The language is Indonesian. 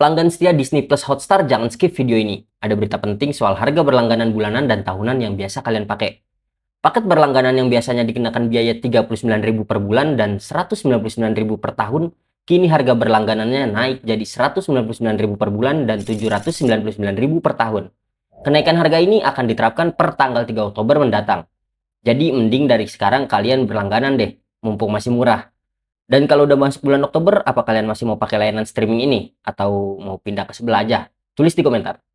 Pelanggan setia Disney Plus Hotstar jangan skip video ini. Ada berita penting soal harga berlangganan bulanan dan tahunan yang biasa kalian pakai. Paket berlangganan yang biasanya dikenakan biaya Rp39.000 per bulan dan Rp199.000 per tahun, kini harga berlangganannya naik jadi Rp199.000 per bulan dan Rp799.000 per tahun. Kenaikan harga ini akan diterapkan per tanggal 3 Oktober mendatang. Jadi mending dari sekarang kalian berlangganan deh, mumpung masih murah. Dan kalau udah masuk bulan Oktober, apa kalian masih mau pakai layanan streaming ini? Atau mau pindah ke sebelah aja? Tulis di komentar.